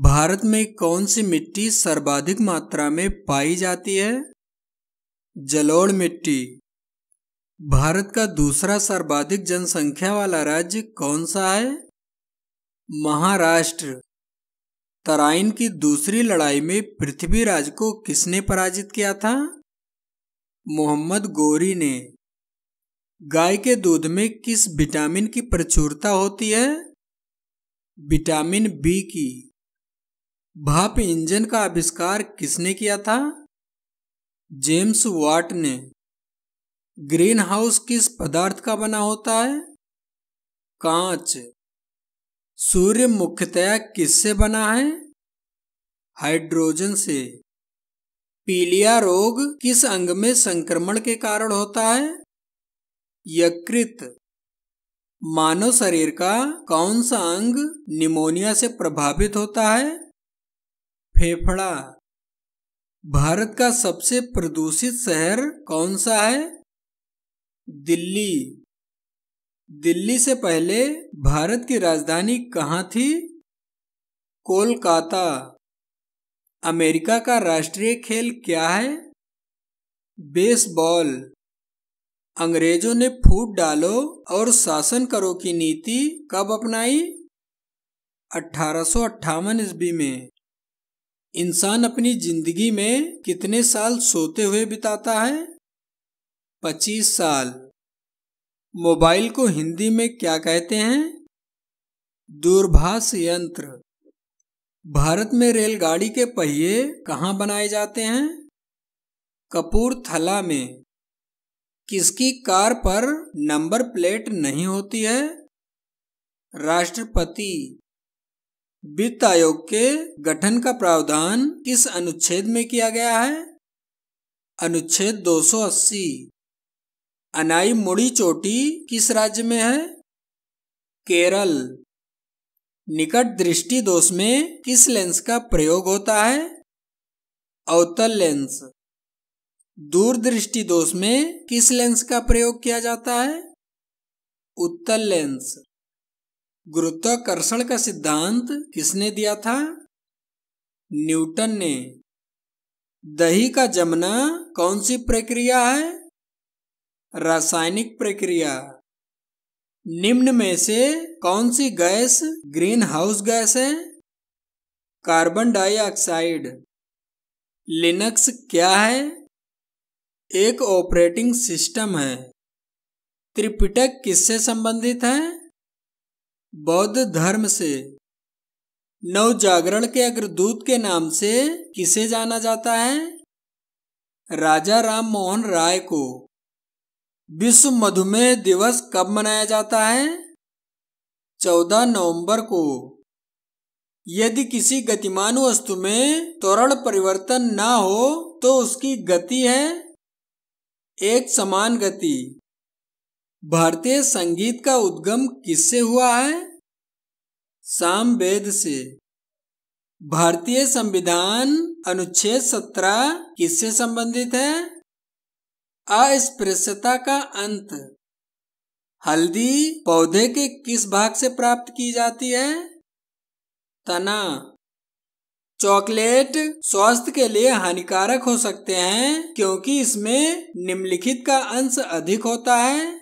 भारत में कौन सी मिट्टी सर्वाधिक मात्रा में पाई जाती है जलोढ़ मिट्टी भारत का दूसरा सर्वाधिक जनसंख्या वाला राज्य कौन सा है महाराष्ट्र तराइन की दूसरी लड़ाई में पृथ्वीराज को किसने पराजित किया था मोहम्मद गोरी ने गाय के दूध में किस विटामिन की प्रचुरता होती है विटामिन बी की भाप इंजन का आविष्कार किसने किया था जेम्स वाट ने ग्रीन हाउस किस पदार्थ का बना होता है कांच सूर्य मुख्यतया किससे बना है हाइड्रोजन से पीलिया रोग किस अंग में संक्रमण के कारण होता है यकृत मानव शरीर का कौन सा अंग निमोनिया से प्रभावित होता है फेफड़ा भारत का सबसे प्रदूषित शहर कौन सा है दिल्ली दिल्ली से पहले भारत की राजधानी कहाँ थी कोलकाता अमेरिका का राष्ट्रीय खेल क्या है बेसबॉल अंग्रेजों ने फूट डालो और शासन करो की नीति कब अपनाई अठारह अट्ठावन ईस्वी में इंसान अपनी जिंदगी में कितने साल सोते हुए बिताता है पच्चीस साल मोबाइल को हिंदी में क्या कहते हैं दूरभाष यंत्र भारत में रेलगाड़ी के पहिए कहाँ बनाए जाते हैं कपूरथला में किसकी कार पर नंबर प्लेट नहीं होती है राष्ट्रपति वित्त आयोग के गठन का प्रावधान किस अनुच्छेद में किया गया है अनुच्छेद 280 अनाई मुड़ी चोटी किस राज्य में है केरल निकट दृष्टि दोष में किस लेंस का प्रयोग होता है अवतल लेंस दूर दृष्टि दोष में किस लेंस का प्रयोग किया जाता है उत्तल लेंस गुरुत्वाकर्षण का सिद्धांत किसने दिया था न्यूटन ने दही का जमना कौन सी प्रक्रिया है रासायनिक प्रक्रिया निम्न में से कौन सी गैस ग्रीन हाउस गैस है कार्बन डाइऑक्साइड लिनक्स क्या है एक ऑपरेटिंग सिस्टम है त्रिपिटक किससे संबंधित है बौद्ध धर्म से नव जागरण के अग्रदूत के नाम से किसे जाना जाता है राजा राम मोहन राय को विश्व मधुमेह दिवस कब मनाया जाता है चौदह नवंबर को यदि किसी गतिमान वस्तु में त्वरण परिवर्तन ना हो तो उसकी गति है एक समान गति भारतीय संगीत का उद्गम किससे हुआ है साम वेद से भारतीय संविधान अनुच्छेद सत्रह किससे संबंधित है अस्पृश्यता का अंत हल्दी पौधे के किस भाग से प्राप्त की जाती है तना चॉकलेट स्वास्थ्य के लिए हानिकारक हो सकते हैं क्योंकि इसमें निम्नलिखित का अंश अधिक होता है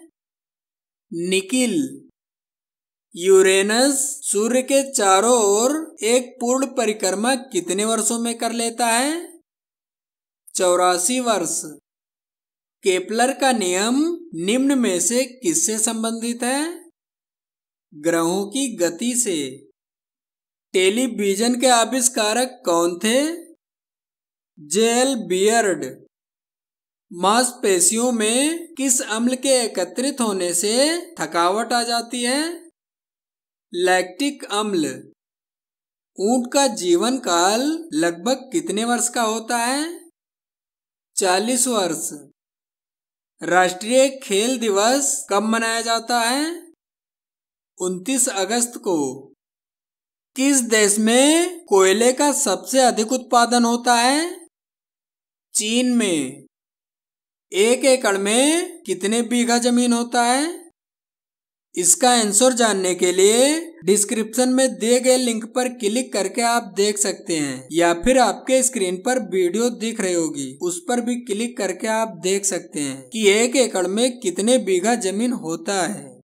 निकिल यूरेनस सूर्य के चारों ओर एक पूर्ण परिक्रमा कितने वर्षों में कर लेता है चौरासी वर्ष केपलर का नियम निम्न में से किससे संबंधित है ग्रहों की गति से टेलीविजन के आविष्कारक कौन थे जेल बियर्ड मांसपेशियों में किस अम्ल के एकत्रित होने से थकावट आ जाती है लैक्टिक अम्ल ऊंट का जीवन काल लगभग कितने वर्ष का होता है चालीस वर्ष राष्ट्रीय खेल दिवस कब मनाया जाता है उनतीस अगस्त को किस देश में कोयले का सबसे अधिक उत्पादन होता है चीन में एक एकड़ में कितने बीघा जमीन होता है इसका आंसर जानने के लिए डिस्क्रिप्शन में दिए गए लिंक पर क्लिक करके आप देख सकते हैं या फिर आपके स्क्रीन पर वीडियो दिख रही होगी उस पर भी क्लिक करके आप देख सकते हैं कि एक एकड़ में कितने बीघा जमीन होता है